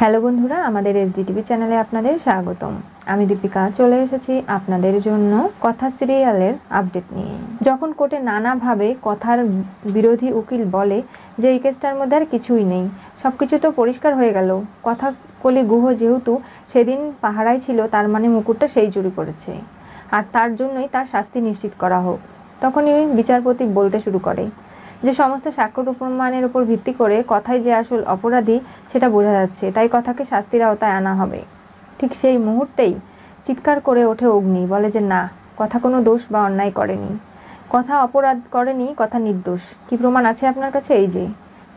hello বন্ধুরা আমাদের S TV চ্যানেলে আপনাদের স্বাগতম আমি দীপিকা চলে এসেছি আপনাদের জন্য কথা সিরিয়ালের আপডেট নিয়ে যখন কোর্টে নানাভাবে কথার বিরোধী উকিল বলে যে এই কেসটার মধ্যে আর কিছুই নেই সব কিছু তো পরিষ্কার হয়ে গেল কথা কলি গুহ যেহেতু সেদিন পাহারায় ছিল তার মানে মুকুটটা সেই চুরি করেছে আর তার জন্যই তার শাস্তি নিশ্চিত করা হোক তখনই বিচারপতি বলতে শুরু করে যে সমস্ত সাক্ষ্য প্রমাণের উপর ভিত্তি করে কথাই যে আসল অপরাধী সেটা বোঝা যাচ্ছে তাই কথাকে শাস্তির আওতায় আনা হবে ঠিক সেই মুহূর্তেই চিৎকার করে ওঠে অগ্নি বলে যে না কথা কোনো দোষ বা অন্যায় করেনি কথা অপরাধ করেনি কথা নির্দোষ কি প্রমাণ আছে আপনার কাছে এই যে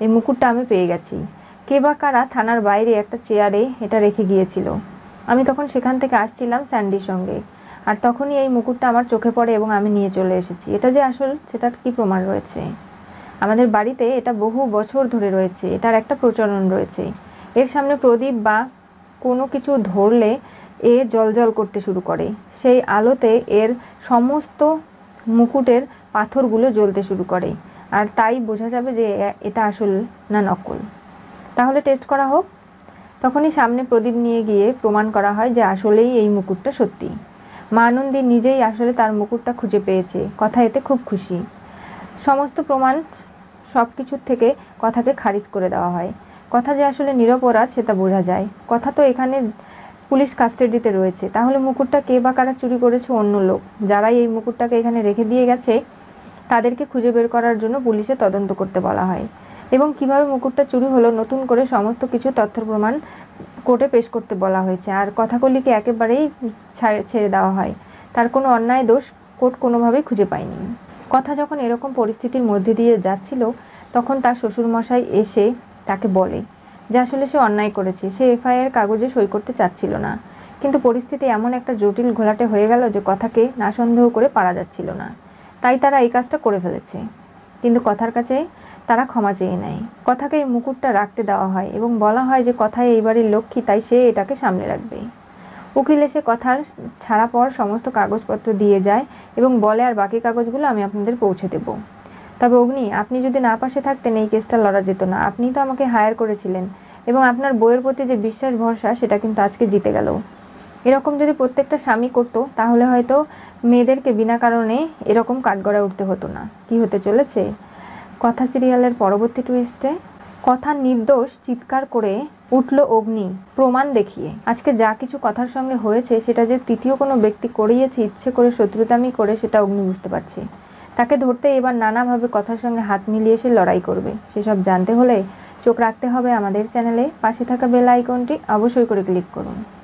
এই মুকুটটা আমি পেয়ে গেছি কে বা কারা থানার বাইরে একটা চেয়ারে এটা রেখে গিয়েছিল আমি তখন সেখান থেকে আসছিলাম স্যান্ডির সঙ্গে আর তখনই এই মুকুটটা আমার চোখে পড়ে এবং আমি নিয়ে চলে এসেছি এটা যে আসল সেটার কি প্রমাণ রয়েছে আমাদের বাড়িতে এটা বহু বছর ধরে রয়েছে এটার একটা প্রচলন রয়েছে এর সামনে প্রদীপ বা কোনো কিছু ধরলে এ জলজল করতে শুরু করে সেই আলোতে এর সমস্ত মুকুটের পাথরগুলো জ্বলতে শুরু করে আর তাই বোঝা যাবে যে এটা আসল না নকল তাহলে টেস্ট করা হোক তখনই সামনে প্রদীপ নিয়ে গিয়ে প্রমাণ করা হয় যে আসলেই এই মুকুটটা সত্যি মা নিজেই আসলে তার মুকুটটা খুঁজে পেয়েছে কথা এতে খুব খুশি সমস্ত প্রমাণ সব কিছুর থেকে কথাকে খারিজ করে দেওয়া হয় কথা যে আসলে নিরপরাধ সেটা বোঝা যায় কথা তো এখানে পুলিশ কাস্টাডিতে রয়েছে তাহলে মুকুটটা কে বা কারা চুরি করেছে অন্য লোক যারাই এই মুকুটটাকে এখানে রেখে দিয়ে গেছে তাদেরকে খুঁজে বের করার জন্য পুলিশে তদন্ত করতে বলা হয় এবং কিভাবে মুকুটটা চুরি হলো নতুন করে সমস্ত কিছু তথ্য প্রমাণ কোর্টে পেশ করতে বলা হয়েছে আর কথাগুলিকে একেবারেই ছেড়ে দেওয়া হয় তার কোনো অন্যায় দোষ কোর্ট কোনোভাবেই খুঁজে পায়নি কথা যখন এরকম পরিস্থিতির মধ্যে দিয়ে যাচ্ছিল তখন তার শ্বশুরমশাই এসে তাকে বলে যে আসলে সে অন্যায় করেছে সে এফআইআর কাগজে সই করতে চাচ্ছিল না কিন্তু পরিস্থিতি এমন একটা জটিল ঘোলাটে হয়ে গেল যে কথাকে না সন্দেহ করে পারা যাচ্ছিল না তাই তারা এই কাজটা করে ফেলেছে কিন্তু কথার কাছে তারা ক্ষমা চেয়ে নেয় কথাকে এই মুকুটটা রাখতে দেওয়া হয় এবং বলা হয় যে কথায় এইবারের লক্ষ্মী তাই সে এটাকে সামনে রাখবে উকিল এসে কথার ছাড়া পর সমস্ত কাগজপত্র দিয়ে যায় এবং বলে আর বাকি কাগজগুলো আমি আপনাদের পৌঁছে দেব তবে অগ্নি আপনি যদি না পাশে থাকতেন এই কেসটা লড়া যেত না আপনি তো আমাকে হায়ার করেছিলেন এবং আপনার বইয়ের প্রতি যে বিশ্বাস ভরসা সেটা কিন্তু আজকে জিতে গেল এরকম যদি প্রত্যেকটা স্বামী করতো তাহলে হয়তো মেয়েদেরকে বিনা কারণে এরকম কাঠগড়া উঠতে হতো না কি হতে চলেছে কথা সিরিয়ালের পরবর্তী টুইস্টে কথা নির্দোষ চিৎকার করে উঠল অগ্নি প্রমাণ দেখিয়ে আজকে যা কিছু কথার সঙ্গে হয়েছে সেটা যে তৃতীয় কোনো ব্যক্তি করিয়েছে ইচ্ছে করে শত্রুতামি করে সেটা অগ্নি বুঝতে পারছে তাকে ধরতে এবার নানাভাবে কথার সঙ্গে হাত মিলিয়ে সে লড়াই করবে সেসব জানতে হলে চোখ রাখতে হবে আমাদের চ্যানেলে পাশে থাকা বেল আইকনটি অবশ্যই করে ক্লিক করুন